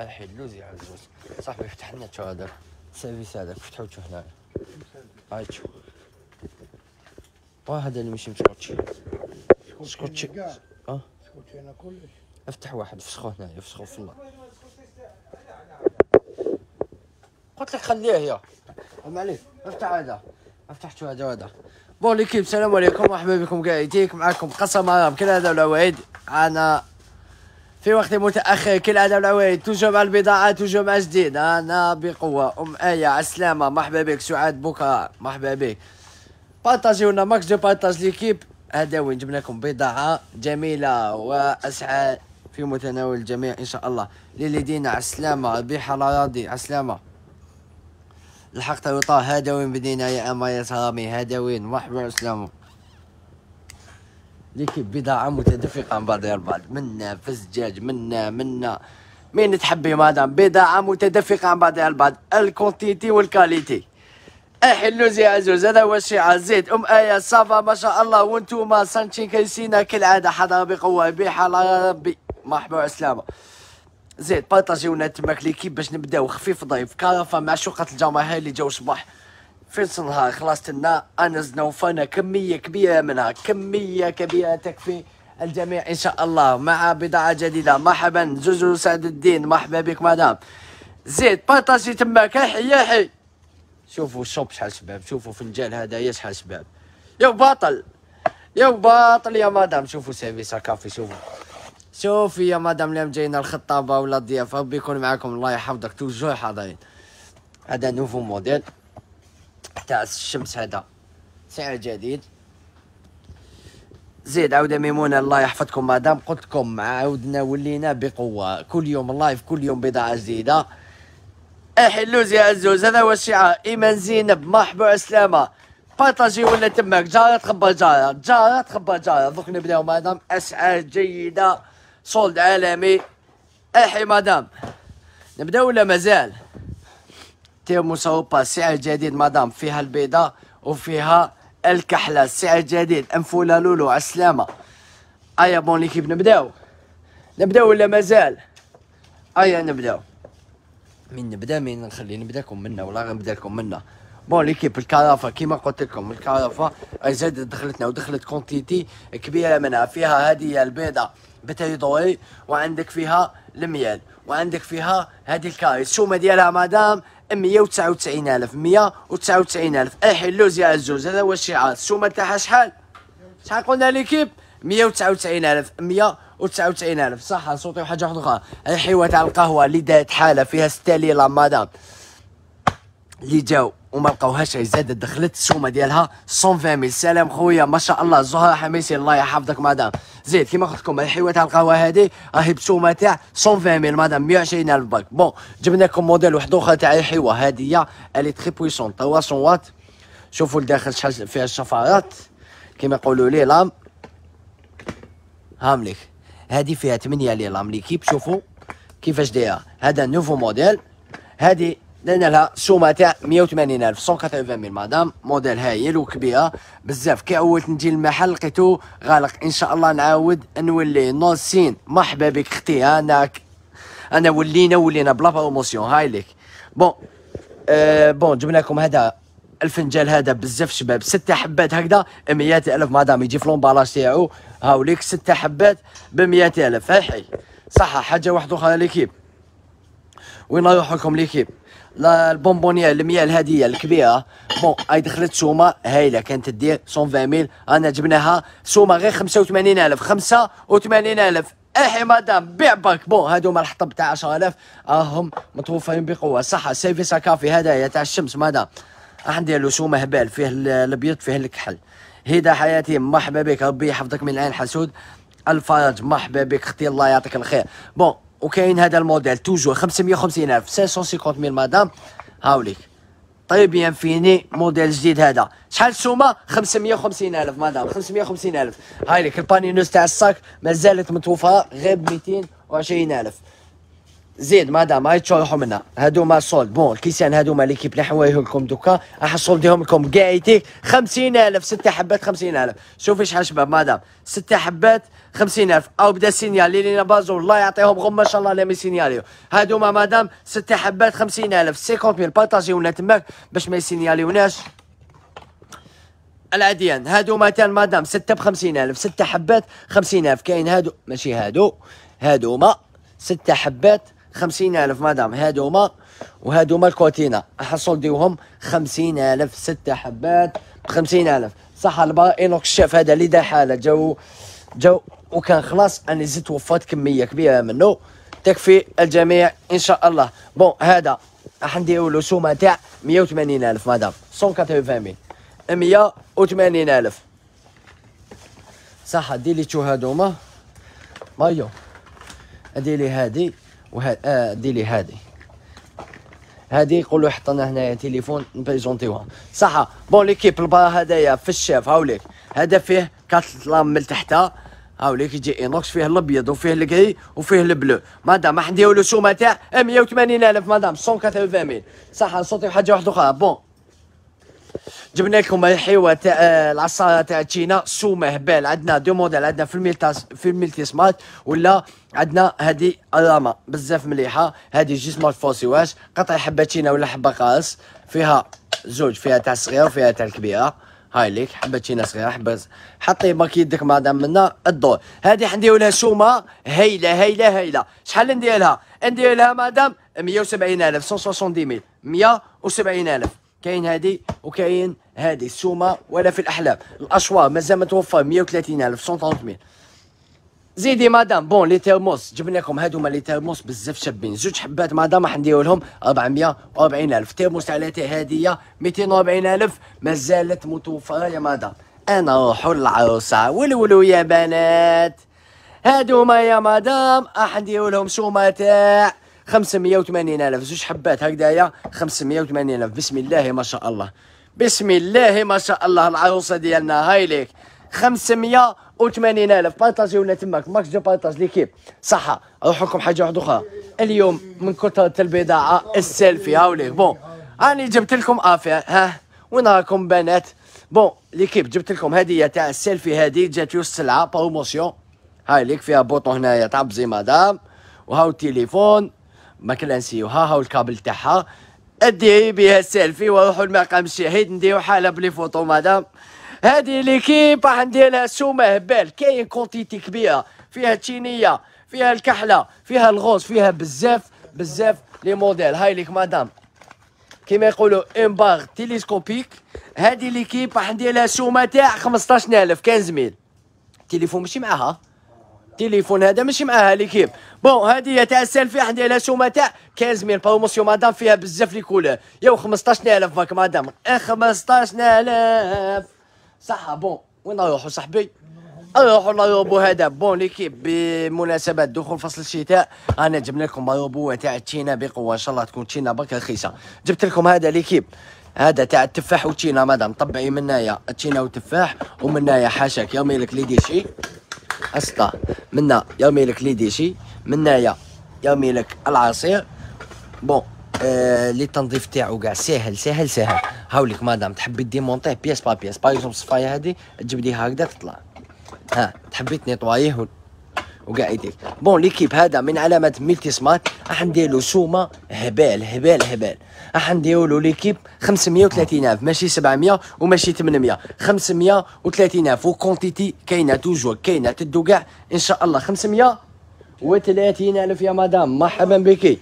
احي اللوز عزوز صاحبي فتح لنا تو هذاك السيرفيس هذاك فتحو تو هنا هاي تو هذا اللي ماشي مسكوتشي سكوتشي اه سكوتشي انا كلش افتح واحد فسخو هنايا فسخو في الله قلت لك خليه يا معليش افتح هذا شو هذا هذا بون ليكيب السلام عليكم مرحبا بكم قاعدين معكم قسما كل هذا وعيد انا في وقت متأخر كالعادة والعوايد توجو مع البضاعة توجو مع جديد أنا بقوة أم آية عسلامة مرحبا بك سعاد بوكا مرحبا بك بارطاجيونا ماكس دو بارطاج ليكيب هذا وين جبنا لكم بضاعة جميلة وأسعار في متناول الجميع إن شاء الله للي دينا عسلامة على راضي عسلامة الحق توطاه هذا وين بدينا يا أما يا سامي هذا وين مرحبا عسلامة ليكيب بضاعة متدفقة من بعضها البعض منا في الزجاج منا منا مين تحبي مدام بضاعة متدفقة من بعضها البعض الكونتيتي والكاليتي احلو زي عزوز هذا هو الشيء عزيز ام ايه صافا ما شاء الله وانتوما سانشين كيسينا كالعاده حضر بقوه بيح ربي مرحبا وعسلامه زيد بارطاجيونا تماك ليكيب باش نبداو خفيف ضيف كرفه مع شقه الجماهير اللي جاو صباح فيصلها خلاص لنا انس نوفانا كميه كبيره منها كميه كبيره تكفي الجميع ان شاء الله مع بضاعه جديده مرحبا زوزو سعد الدين مرحبا بك مدام زيد بارطاجي تماك يا حي شوفوا الشوب شحال شباب شوفوا فنجان يا شحال شباب يا باطل يا باطل يا مدام شوفوا سيرفيس كافي شوفوا شوفي يا مدام اليوم جاينا الخطابه ولا الضيافه ربي يكون معكم الله يحفظك توجور حاضرين هذا نوفو موديل تاع الشمس هذا سعر جديد زيد عاود ميمونة الله يحفظكم مدام قلت لكم عاودنا ولينا بقوة كل يوم لايف كل يوم بضاعة جديدة احلوز يا عزوز هذا هو الشعار ايمان زينب مرحبا وسلامة بارطاجي ولا تماك جارة تخبى جارة جارة تخبى جارة دوك نبداو مدام اسعار جيدة سولد عالمي احي مدام نبداو ولا مازال تيمو سوبا سعر جديد مدام فيها البيضة وفيها الكحلة سعر جديد انفولا لولو عسلامة ايا بون ليكيب نبداو نبداو ولا مازال ايا نبداو من نبدا من نخلي نبداكم منا ولا غنبداكم لكم منا بون ليكيب الكرافه كيما قلت لكم الكرافه زادت دخلتنا ودخلت كونتيتي كبيره منها فيها هذه البيضه بتري دوري وعندك فيها الميال وعندك فيها هذه الكاري السومه ديالها مدام 199000 199000 احلوز يا الزوز هذا هو الشعار السومه تاعها شحال شحال قلنا ليكيب 199000 199000 صح صوتي وحاجه واحده اخرى الحيوه تاع القهوه اللي دارت حاله فيها ستاليلا مدام اللي جاو وما لقاوهاش زادت دخلت السومه ديالها 120000 سلام خويا ما شاء الله زهره حميسي الله يحفظك مدام زيد كيما قلت لكم الحيوه تاع القهوه هذه راهي بسومه تاع 120000 مدام 120000 باك بون جبنا لكم موديل واحد اخر تاع الحيوه هذه الي تري بويسون 300 واط شوفوا الداخل شحال فيها الشفرات كيما يقولوا لي لام هامليك هذه فيها 8 لي لام ليكيب شوفوا كيفاش دايره هذا نوفو موديل هذه لان لها سومه تاع 180000 180000 مدام موديل هايل وكبيره بزاف كي اولت نجي للمحل لقيتو غالق ان شاء الله نعاود نولي نونسين مرحبا بك اختي انا انا ولينا ولينا بلا بروموسيون هاي ليك بون أه بون جبنا لكم هذا الفنجال هذا بزاف شباب ستة حبات هكذا 100000 ألف مدام يجي في لومبالاج تاعو هاوليك ستة حبات ب ألف هاي حي صح حاجة واحدة أخرى ليكيب وين نروح لكم ليكيب البونبونيه المياه الهديه الكبيره بون هاي دخلت سومه هايله كانت تدير 120 ميل انا جبناها سومه غير 85000 85000 احي مدام بيع باك بون هادو مال الحطب تاع 10000 راهم متوفرين بقوه صح سيفيس كافي هدايا تاع الشمس مدام راح ندير له سومه هبال فيه الابيض فيه الكحل هيدا حياتي مرحبا بك ربي يحفظك من العين حسود الفرج مرحبا بك اختي الله يعطيك الخير بون وكاين هذا الموديل توجو 550 الف 550 ميل مدام هاوليك طيب يا فيني موديل جديد هذا شحال السومه 550 الف مدام 550 الف هاي لك البانينوس تاع الساك مازالت متوفره غير ب 220 الف زيد مادام هاي تصلحوا منا هادوما سولد بون كيسان هادوما ليكيب اللي حوايه لكم دوكا راح نصولديهم لكم كاع يتيك 50000 ست حبات 50000 شوفي شحال شباب مادام ست حبات 50000 او بدا سينيالي لينا بازو الله يعطيهم غم ما شاء الله لم يسينياليو هادوما مادام ست حبات 50000 50000 بارطاجيونا تماك باش ما يسينياليوناش العاديان هادو مثلا مادام ستة بخمسين ألف ستة حبات خمسين ألف كاين هادو ماشي هادو هادو ما ستة حبات خمسين ألف مدام هادوما وهادوما الكوتينا حصل ديوهم خمسين ألف ستة حبات بخمسين ألف صح البا إنوك الشاف هذا اللي دا حالة جو جو وكان خلاص أنا زدت وفات كمية كبيرة منه تكفي الجميع إن شاء الله بون هذا راح نديرو له سومة تاع مية وثمانين ألف مدام سون فامي مية وثمانين ألف صح ديلي تشو هادوما مايو لي هادي وهاد آه ديري هادي هادي يقولوا حطنا هنايا تليفون نبريزونتيوها صح بون ليكيب البا هدايا في الشاف هاوليك هذا فيه كات لام من تحتها هاوليك يجي اينوكس فيه الابيض وفيه الكري وفيه البلو مادام راح نديرو له سومه تاع 180 الف مادام 180 صح نصوتي حاجه واحده اخرى بون جبنا لكم الحيوه تاع آه، العصاره تاع تشينا سومه هبال عندنا دو موديل عندنا في الميلتاس في الميلتي سمارت ولا عندنا هادي الراما بزاف مليحه هادي جي سمارت فوسي واش قطع حبه تشينا ولا حبه قارص فيها زوج فيها تاع الصغيره وفيها تاع الكبيره هاي ليك حبه تشينا صغيره حبه حطي ماكي يدك مادام منا الدور هادي نديرو لها سومه هايله هايله هايله شحال ندير لها ندير لها مادام مية وسبعين 170000 كاين هادي وكاين هادي السومه ولا في الاحلام الاشواء مازال متوفر 130000 130000 زيدي مدام بون لي تيرموس جبنا لكم هما لي تيرموس بزاف شابين زوج حبات مدام راح نديرو لهم 440 الف تيرموس تاع تي هاديه 240000 الف مازالت متوفره يا مدام انا روحوا للعروسه ولولو يا بنات هما يا مدام راح نديرو لهم سومه تاع 580 ألف زوج حبات هكذايا 580 ألف بسم الله ما شاء الله بسم الله ما شاء الله العروسة ديالنا هاي ليك 580 ألف بارطاجيو لنا تماك ماكس دو بارطاج ليكيب صحة روحكم لكم حاجة واحدة أخرى اليوم من كثرة البضاعة السيلفي ليك بون راني جبت لكم افير ها وين راكم بنات بون ليكيب جبت لكم هديه تاع السيلفي هذه جات يوز سلعه بروموسيون هاي ليك فيها بوطون هنايا تاع بزي مدام وهاو التليفون ما كلانسيو ها هو الكابل تاعها ادي بها السيلفي وروحوا لمقام الشهيد نديرو حاله بلي فوتو مدام هذه ليكيب راح نديرها سومه هبال كاين كونتيتي كبيره فيها التينيه فيها الكحله فيها الغوص فيها بزاف بزاف لي موديل هاي ليك مدام كيما يقولوا باغ تيليسكوبيك هذه ليكيب راح لها سومه تاع 15000 كان زميل تليفون ماشي معاها التليفون هذا ماشي معاها ليكيب بون هذه تاع السالفه ديالها سومه تاع 15000 بروموسيون مدام فيها بزاف لي كولور يا 15000 فاك مدام 15000 أه، صح بون وين نروحوا صاحبي نروحوا للروبو هذا بون ليكيب بمناسبة دخول فصل الشتاء انا جبنا لكم الروبو تاع تشينا بقوة ان شاء الله تكون تشينا برك رخيصة جبت لكم هذا ليكيب هذا تاع التفاح وتشينا مدام طبعي منايا تشينا وتفاح ومنايا حاشاك يا ميلك لي ديشي أسطى منا يرميلك ليديشي منايا يرميلك العصير بون آه لي التنظيف تاعو كاع ساهل ساهل ساهل هاوليك مدام تحبي ديمونطيه بياس با بياس باغ اكزومبل الصفايه هادي تجبديها هكذا تطلع ها تحبي تنيطوايه وكاع يديك بون ليكيب هذا من علامات ملتي سمارت راح ندير له سومه هبال هبال هبال راح ندير له ليكيب 530000 ماشي 700 وماشي 800 530000 وكونتيتي كاينه توجور كاينه تدو كاع ان شاء الله 530 يا مدام مرحبا بك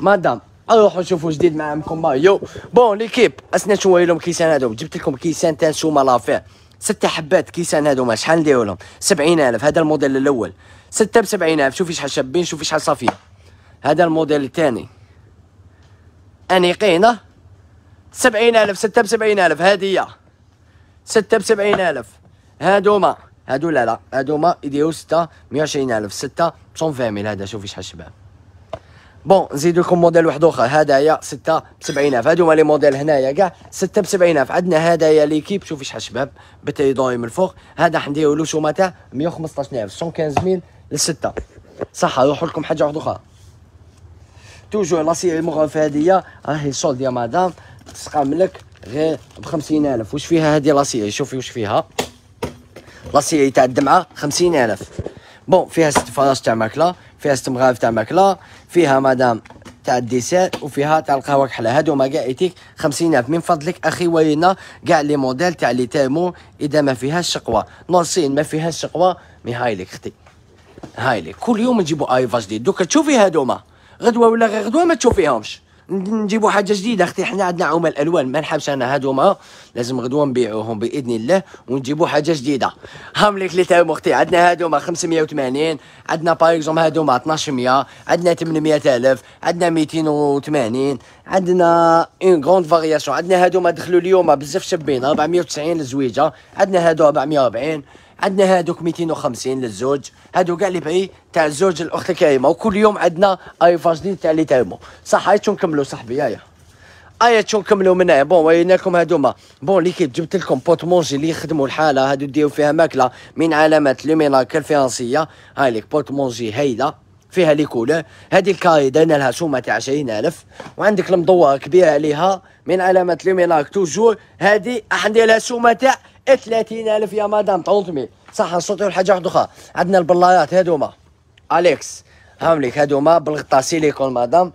مدام اروحوا شوفوا جديد مع معكم مايو بون ليكيب اسنا شويه لهم كيسان هذوك جبت لكم كيسان تاع سومه لافير ستة حبات كيسان ما شحال نديرو لهم ألف هذا الموديل الاول ستة بسبعين ألف شوفي شحال شابين شوفي شحال صافيين هذا الموديل الثاني انيقينا ألف ستة بسبعين ألف هذه ستة بسبعين ألف هادوما هادو لا لا هادوما يديرو ستة مية وعشرين ألف ستة بصون فاميل هذا شوفي شحال شباب بون لكم موديل واحد اخر هذايا 6 ب 70000 هادو هما لي موديل هنايا كاع 6 ب 70000 عندنا هذايا ليكيب شوفي شحال شباب بتيدون من الفوق هذا حنديرو له شو متاع 115000 115000 ل 6 صح نروحوا لكم حاجه واحد اخرى توجور لا سيري مغرف هذه راهي سولد يا مدام تسقام لك غير ب 50000 واش فيها هذه لا سيري شوفي واش فيها لا سيري تاع الدمعه 50000 بون فيها ست فراش تاع ماكله فيها ست مغارف تاع ماكله فيها مدام تاع الديسير وفيها تاع القهوه كحله هادو ما كاع يتيك 50 الف من فضلك اخي ورينا كاع لي موديل تاع لي تيمو اذا ما فيهاش شقوه نورسين ما فيهاش شقوه مي لك اختي لك كل يوم نجيبوا ايفا جديد دوكا تشوفي هادوما غدوه ولا غير غدوه ما تشوفيهمش نجيبوا حاجه جديده اختي حنا عندنا عمال الالوان ما نحبش انا هادوما لازم غدوه نبيعوهم باذن الله ونجيبوا حاجه جديده هام لي ثلاثه اختي عندنا هادوما 580 عندنا باغ هادوما 1200 عندنا 800000 عندنا 280 عندنا اون غون فارياسيون عندنا هادوما دخلوا اليوم بزاف شابين 490 للزويجه عندنا هادو 440 عندنا هادوك 250 للزوج هادو كاع اللي بعي تاع الزوج الاخت الكريمه وكل يوم عندنا ايفاج جديد تاع لي تايمو صح هاي نكملوا صاحبي آية ايا تشون كملوا من هنا بون ورينا لكم هادوما بون ليكيب جبت لكم بوت مونجي اللي يخدموا الحاله هادو ديروا فيها ماكله من علامات لو كالفرنسيه هاي ليك بوت مونجي هايله فيها لي كولور هذه الكاري درنا لها سومه تاع 20000 وعندك المدوره كبيره عليها من علامات لو توجور هذه راح ندير لها سومه تاع 30000 يا مدام 30000 صح نسطيو لحاجه واحده اخرى عندنا البلايات هادوما اليكس هاوليك هادوما بالغطاء سيليكون مدام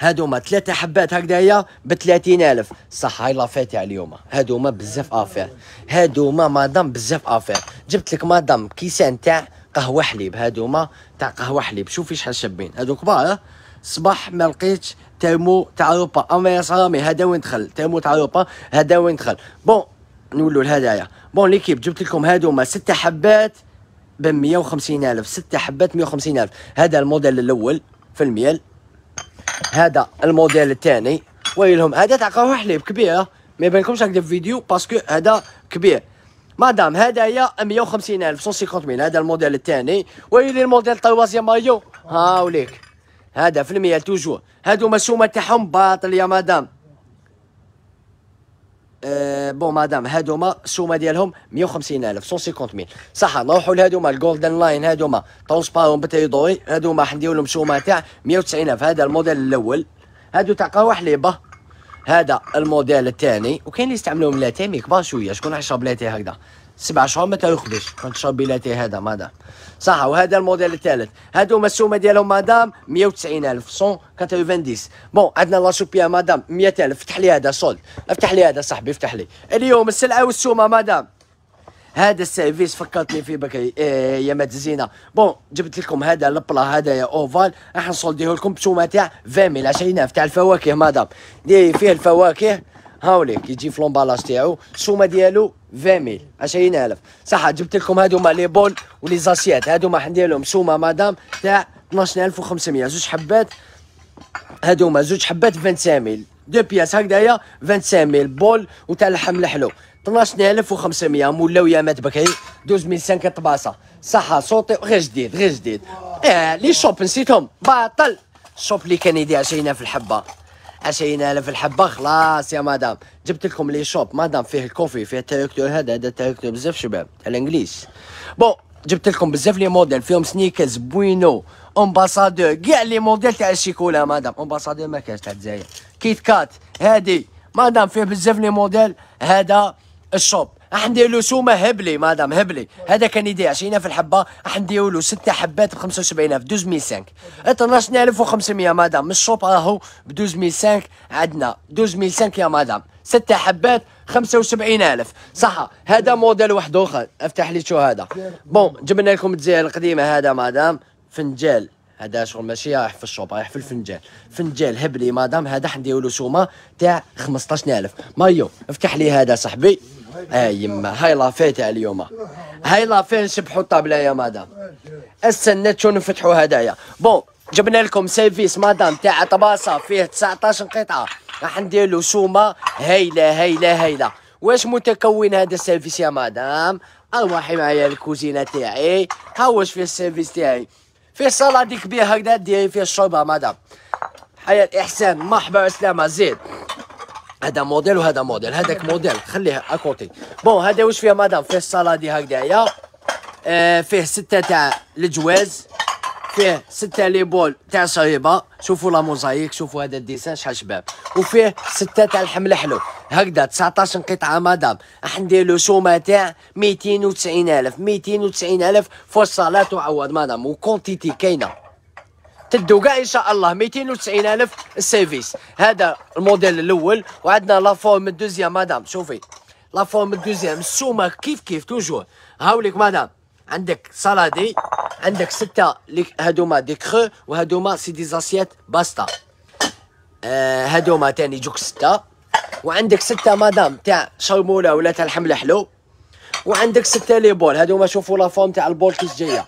هادوما ثلاثة حبات هكذايا ب 30000 صح هاي لافي تاع يعني اليوم هادوما بزاف افير هادوما مادام بزاف افير جبت لك مادام كيسان تاع قهوة حليب هادوما تاع قهوة حليب شوفي شحال شابين هادو كبار صباح ما لقيتش تيمو تاع اوروبا اما يا صغامي هذا وين دخل تيمو تاع اوروبا هذا وين دخل بون نولوا لهدايا بون ليكيب جبت لكم هادوما ستة حبات ب 150000 ستة حبات 150000 هذا الموديل الاول في الميل هذا الموديل الثاني ويلهم هذا تاع قهوه حليب كبيره ما يبانكمش هكذا في فيديو باسكو هذا كبير مدام هدايا 150 الف 150 ميل هذا الموديل الثاني ويلي الموديل طوازيام طيب مايو هاوليك هذا في المية توجور هادو مسومة تاعهم باطل يا مدام أه بون مدام هادوما السومه ديالهم 150000 150000 صح نروحوا لهادوما الجولدن لاين هادوما بتي دوري هادوما حنديروا لهم سومه تاع 190000 هذا الموديل الاول هادو تاع قواح ليبه هذا الموديل الثاني وكاين اللي يستعملوهم لاتي مي كبار شويه شكون 10 بلاتي هكذا سبع شهور ما تاخذش كونتشار بيلاتي هذا مدام صح وهذا الموديل الثالث هادو مسومه ديالهم مدام 190000 190 بون عندنا لا شوبيا مدام 100000 افتح لي هذا صول افتح لي هذا صاحبي افتح لي اليوم السلعه والسومه مدام هذا السيرفيس فكرتني فيه بك آه، يا مات زينه بون جبت لكم هذا البلا هذا يا اوفال راح نصولديه لكم بسومه تاع 20000 20000 تاع الفواكه مدام دي فيه الفواكه هاوليك يجي في لومبالاج تاعو السومه ديالو 20000 20000 صح جبت لكم هذوما لي بول ولي زاسيات هذوما حندير لهم سومه مدام تاع 12500 زوج حبات هذوما زوج حبات 25000 دو بياس هكذايا 25000 بول وتاع اللحم الحلو 12500 مولاو يا مات بكري 12500 طباسه صحه صوتي غير جديد غير جديد اه لي شوب نسيتهم باطل الشوب اللي كان يدي 20000 في الحبه عشرين الف الحبه خلاص يا مدام جبت لكم لي شوب مدام فيه الكوفي فيه التراكتور هذا هذا التراكتور بزاف شباب الانجليز بون جبت لكم بزاف لي موديل فيهم سنيكرز بوينو امباسادور كاع لي موديل تاع الشيكولا مدام امباسادور ما كانش تاع الجزائر كيت كات هادي مدام فيه بزاف لي موديل هذا الشوب عندي له سومه هبلي مدام هبلي هذا كان يدي 20000 في الحبه عندي له سته حبات ب 75000 12005 12500 مدام من الشوب راهو ب 12005 عندنا 12005 يا مدام سته حبات 75000 صح هذا موديل واحد اخر افتح لي شو هذا بون جبنا لكم الجزيره القديمه هذا مدام فنجال هذا شغل ماشي رايح في الشوب رايح في الفنجال فنجال هبلي مدام هذا حنديرو له سومه تاع 15000 مايو افتح لي هذا صاحبي ها يما هاي لافي تاع اليوم هاي لافي نشبحوا الطابله يا مدام استنيت شو نفتحوا هدايا بون جبنا لكم سيرفيس مدام تاع طباسه فيه 19 قطعه راح ندير له سومه هايله هايله هايله واش متكون هذا السيرفيس يا مدام ارواحي معايا الكوزينه تاعي ها واش فيه السيرفيس تاعي فيه سلطه كبير هكذا ديري فيه الشوربه مدام حياه احسان مرحبا وسلامه زيد هذا موديل وهذا موديل هذاك موديل خليه اكوتي بون هذا واش فيه مدام فيه السلادي هكذايا آه فيه سته تاع الجواز فيه سته لي بول تاع صعيبه شوفوا لا موزايك شوفوا هذا الديسان شحال شباب وفيه سته تاع الحمل حلو هكذا 19 قطعه مدام راح ندير له شومه تاع 290000 290000 فوا الصلاه تعوض مدام وكونتيتي كاينه تدو كاع ان شاء الله 290 الف السيرفيس هذا الموديل الاول وعندنا لا فورم الدوزيام مدام شوفي لا فورم الدوزيام السومه كيف كيف توجور هاوليك مدام عندك سالادي عندك سته هادوما دي كرو وهادوما سي دي زاسيات باستا آه هادوما تاني جوك سته وعندك سته مدام تاع شرموله ولا تاع الحمل حلو وعندك سته لي بول هادوما شوفوا لا فورم تاع البول كي جايه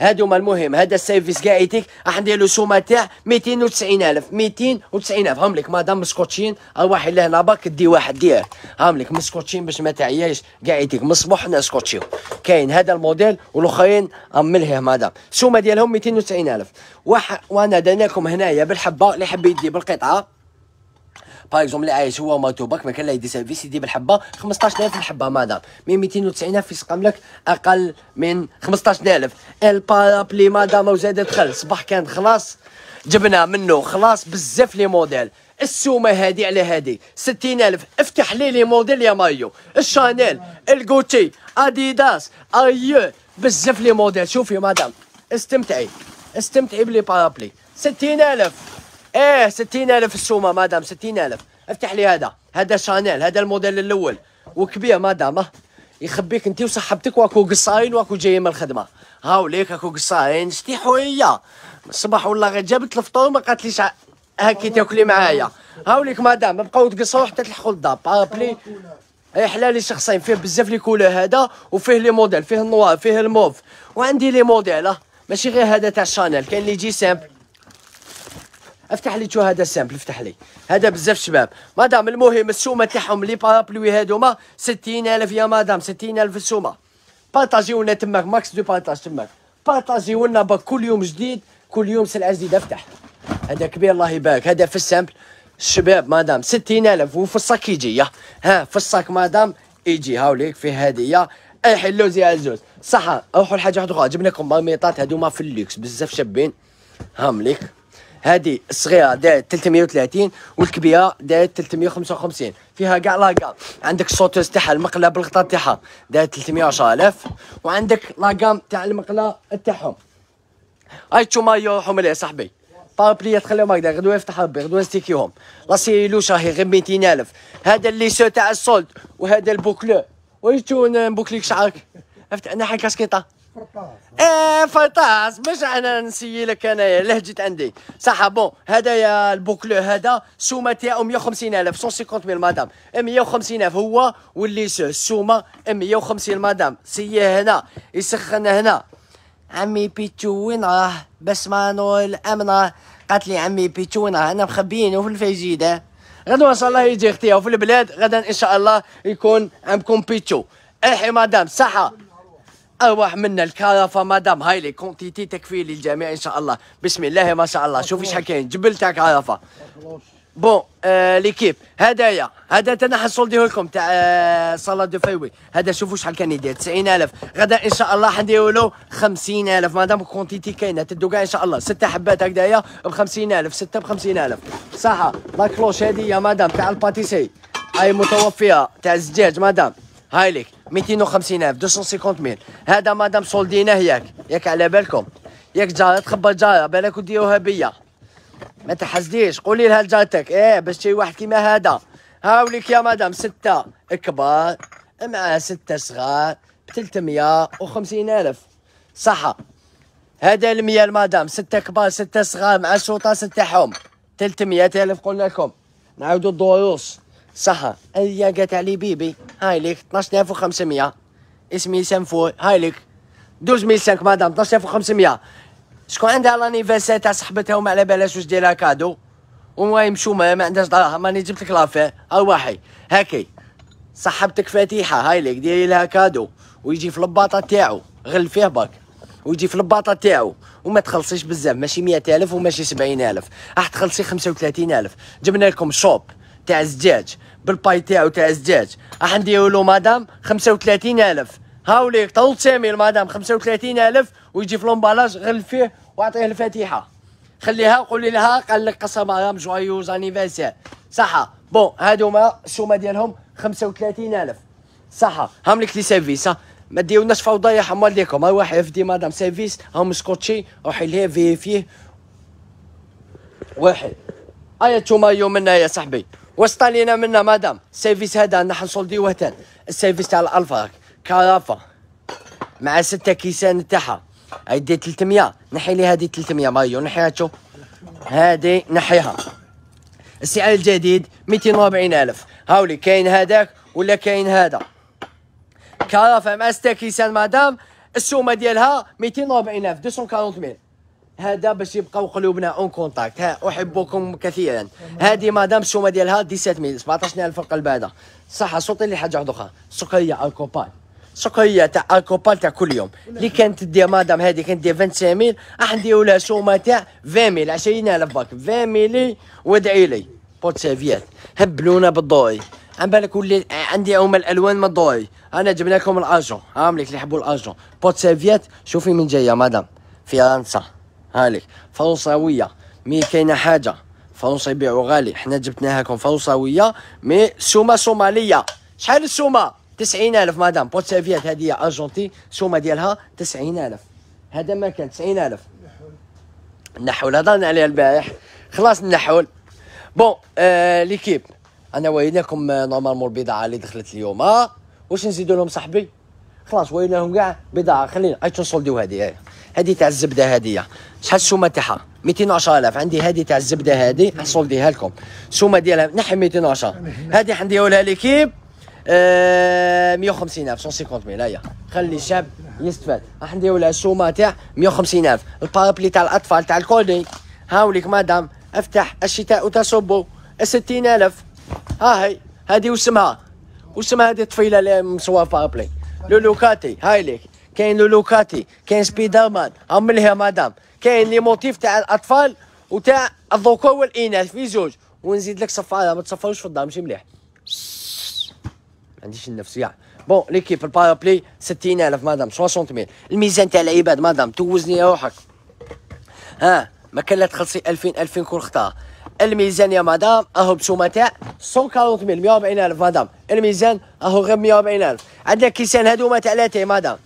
هادو هما المهم هذا السيرفيس كاع يديك راح ندير له سومه تاع 290000 290000 هم لك مدام مسكوتشين ارواح الله هنا باك دي واحد دير هم لك مسكوتشين باش ما تعياش كاع يديك من الصبح نسكوتشيو كاين هذا الموديل والاخرين املها مدام سومه ديالهم 290000 وانا لكم هنايا بالحبه اللي يحب يدي بالقطعه باغ اكزومبل اللي عايش هو باك ما كان لا يدي سيرفيس يدي بالحبه 15000 الحبه مدام مي 290 يسقم لك اقل من 15000 البارابلي مدام وزاد دخل صباح كان خلاص جبنا منه خلاص بزاف لي موديل السومه هادي على هادي 60000 افتح لي لي موديل يا مايو الشانيل الجوتشي اديداس ايو بزاف لي موديل شوفي مدام استمتعي استمتعي بلي بارابلي 60000 ايه 60000 السومه مدام 60000 افتح لي هذا هذا شانيل هذا الموديل الاول وكبير مدام يخبيك انت وصاحبتك واكو قصاين واكو جايين من الخدمه هاو ليك اكو قصاين شتي حويه الصباح والله غير جابت الفطور ما قالتليش هاكي تاكلي معايا هاو ليك مدام بقاو تقصوا حتى تلحقوا للدار بابلي اي حلالي شخصين فيه بزاف لي كولو هذا وفيه لي موديل فيه النوار فيه الموف وعندي لي موديل ماشي غير هذا تاع شانيل كاين اللي يجي سامبل افتح لي شو هذا سامبل افتح لي هذا بزاف شباب مدام المهم السومه تاعهم لي بارابلوي هادوما 60000 يا مدام 60000 السومه بارطاجيو لنا تماك ماكس دو بارطاج تماك بارطاجيو لنا كل يوم جديد كل يوم سلعه جديده افتح هذا كبير الله يبارك هذا في السامبل الشباب مدام 60000 وفي الصاك يجي ها في الصاك مدام يجي هاوليك في هديه اي حلوز يا إيه، عزوز صح روحوا لحاجه واحده اخرى جبنا لكم مرميطات هذوما في اللوكس بزاف شابين هامليك هذه الصغيره دايره 330 والكبيره دايره 355 فيها كاع لاكام عندك الصوتوز تاعها المقله بالغطاء تاعها دايره 310000 وعندك لاكام تاع المقله تاعهم هاي تشوما يروحهم مليح صاحبي بارابليات خليهم هكذا غدوه يفتح ربي غدوه نستيكيهم لاسيلوش راهي غير 200000 هذا الليسو تاع السولد وهذا البوكلو وي تون بوكليك شعرك انا حي كاسكيطه فرطاس ايه فرطاس باش انا نسيي لك انا لهجت عندي صح بون هذايا البوكلو هذا سومة تاعو 150000 150000 مدام 150000 هو واللي السومه 150 مدام سي هنا يسخن هنا عمي بيتشو وين راه بس ما نول امنا قالت لي عمي بيتشو وين راه انا مخبيينه في الفيجيده غدا ان شاء الله يجي اختي في البلاد غدا ان شاء الله يكون عمكم بيتشو احي مدام صحه ارواح منا الكرفه مدام هاي لي كونتيتي تكفي للجميع ان شاء الله بسم الله ما شاء الله شوفي شحال كاين تاع كرفه بون آه ليكيب هدايا هذا انا ديه لكم تاع صلاه دو فيوي هذا شوفوا شحال كان يدير 90000 غدا ان شاء الله حنديروا له 50000 مادام كونتيتي كاينه تدو كاع ان شاء الله سته حبات هكذايا ب 50000 سته ب 50000 صح لا كلوش هذه مادام تاع الباتيسي هاي متوفيه تاع الزجاج مادام هاي ليك 250000 250000 هذا مدام سولديناه ياك ياك على بالكم ياك جارة تخبى جارة بالك وديوها بيا ما تحسديش قولي لها لجارتك ايه باش شي واحد كيما هذا هاوليك يا مدام ستة كبار مع ستة صغار ب وخمسين ألف صحة هذا المية المدام ستة كبار ستة صغار مع شوطة ستة حوم تلتمية ألف قلنا لكم نعاودو الدروس صحة هي قالت علي بيبي هاي لك 12500 اسمي سنفو هاي لك 12500 مدام 12500 شكون عندها لانيفرسير تاع صاحبتها وما على بالهاش واش ديرها كادو ومهم شو ما, ما عندهاش دراهم راني جبت لك لافي ارواحي هاكي صاحبتك فاتيحه هاي لك ديري لها كادو ويجي في الباطا تاعو غل فيه باك ويجي في الباطا تاعو وما تخلصيش بزاف ماشي مئة وماشي سبعين راح تخلصي خمسة وثلاثين جبنا لكم شوب تاع الزجاج بالباي تاعو تاع الزجاج راح نديرولو مدام 35000 هاوليك طول سامي المدام 35000 ويجي في لومبالاج غل فيه واعطيه الفاتحه خليها قولي لها قال لك قصه مدام جوايوز انيفيرسير صحه بون هادوما السومه ديالهم 35000 صحه لك لي سيرفيس ما ديرولناش فوضى يا حمار ليكم هاي واحد يفدي مدام سيرفيس هاهم سكوتشي روحي ليه فيه واحد ايا توما يوم منا يا صاحبي وسط لينا منا مدام السيفيس هذا نحن ديوه تان السيفيس تاع الالفا كرافه مع ستة كيسان تاعها هيدي 300 نحي لي هذه 300 مايو نحيها شوف هذه نحيها السعر الجديد 240 الف هاولي كاين هذاك ولا كاين هذا كرافه مع ستة كيسان مدام السومه ديالها 240 الف 240000 هذا باش يبقاو قلوبنا اون كونتاكت ها احبكم كثيرا هذه مدام شوما ديالها 17000 17000 القلب هذا صح صوتي لي حاجه واحده اخرى سكريه الكوبال سكريه تاع الكوبال تاع كل يوم اللي كانت دير مدام هذه كانت دي 25000 راح نديرو لها شوما تاع 20000 20000 باك 20000 وادعي لي بوت سيفيات هبلونا بالضوي عن بالك ولي عندي هما الالوان ما الضوئي انا جبنا لكم الاجون هاملك اللي يحبوا الاجون بوت سيفيات شوفي من جايه مدام فرنسا هالك فرنساويه مي كاينه حاجه فرنسا يبيعوا غالي حنا جبتناها لكم فرنساويه مي سومه صوماليه شحال السومه 90000 مدام بوت سافيات هذه ارجنتي السومه ديالها 90000 هذا ما كان 90000 النحول هضرنا عليها البارح خلاص النحول بون آه ليكيب انا وريناكم نورمالمون آه، البضاعه اللي دخلت اليوم آه، واش نزيدوا لهم صاحبي خلاص ويلاهم كاع بضاعه خلينا عيطوا نصولديو هذه هادي تاع الزبده هادية شحال السومه تاعها 210000 عندي هادي تاع الزبده هادي نصولديها لكم السومه ديالها نحي 210 هادي حنديولها ليكيب أه 150000 150000 هيا خلي الشاب يستفاد راح نديرو لها السومه تاع 150000 البابلي تاع الاطفال تاع الكولي هاوليك مدام افتح الشتاء وتصبوا 60000 ها هي هادي وسمها وسمها هذه الطفيله اللي مصور بابلي لولوكاتي هاي ليك كاين لولوكاتي كاين سبيدر مان عملها مدام كاين لي موتيف تاع الاطفال وتاع الذكور والاناث في زوج ونزيد لك صفاره ما تصفروش في الدار ماشي مليح ما عنديش النفس يعني بون ليكيب البارابلي 60000 مدام 60000 الميزان تاع العباد مدام توزني روحك ها ما كان لا تخلصي 2000 2000 كل خطاه الميزان يا مدام اهو بسومه تاع 140 ميل 140 الف مدام الميزان اهو غير 140 الف عندنا كيسان هادو تاع لاتي مدام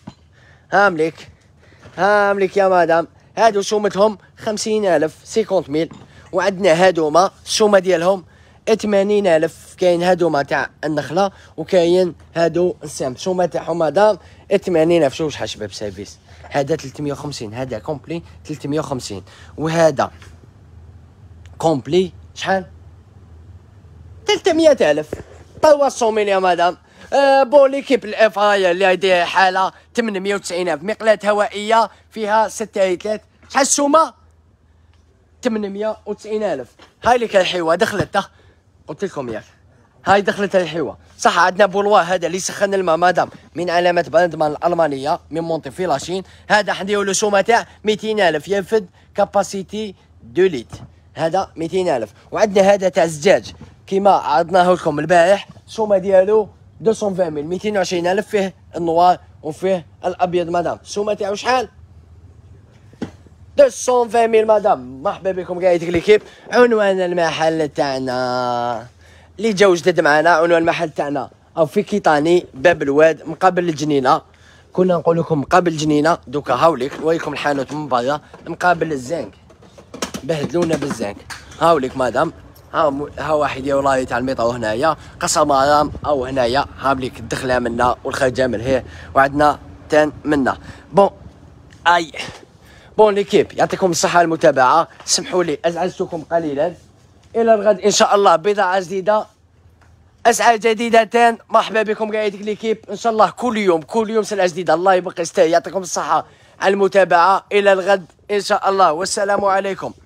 هاملك هاملك يا مدام هادو سومتهم 50000 50000 50 هادو وعندنا هادوما السومه ديالهم 80000 كاين كاين ما تاع النخله وكاين هادو السام سومه تاعهم مدام 80000 شوف شحال شباب سيرفيس هذا 350 هذا كومبلي 350 وهذا كومبلي شحال 300 ألف 300 100 مليون مدام آه بون ليكيب الاف اي اللي هذه حاله 890 الف مقلات هوائيه فيها 6 هيكلات شحال السومه 890 الف هاي لك الحيوه دخلت قلت لكم ياك هاي دخلت الحيوه صح عندنا بولوا هذا اللي سخن الماء مدام من علامه بلندمان الالمانيه من مونتي في لاشين هذا حنديرو له سومه تاع 200 الف ينفد كاباسيتي 2 لتر هذا 200000 وعندنا هذا تاع الزجاج كيما عرضناه لكم البارح السومه ديالو 220000 220000 فيه النوار وفيه الابيض مدام السومه تاعو شحال 220000 مدام مرحبا بكم قاعد ليكيب عنوان المحل تاعنا اللي جا جدد معنا عنوان المحل تاعنا او في كيطاني باب الواد مقابل الجنينه كنا نقول لكم مقابل الجنينه دوكا هاوليك نوريكم الحانوت من برا مقابل الزنك بهدلونا بالزنك هاوليك مدام ها ها واحد يا ولاية تاع الميطاو هنايا قسم مدام او هنايا هاوليك الدخله منا والخرجه من هيه وعندنا تان منا بون اي بون ليكيب يعطيكم الصحه المتابعه سمحوا لي ازعجتكم قليلا الى الغد ان شاء الله بضاعه جديده اسعى تان مرحبا بكم ديك ليكيب ان شاء الله كل يوم كل يوم سلعه جديده الله يبقى يعطيكم الصحه على المتابعه الى الغد ان شاء الله والسلام عليكم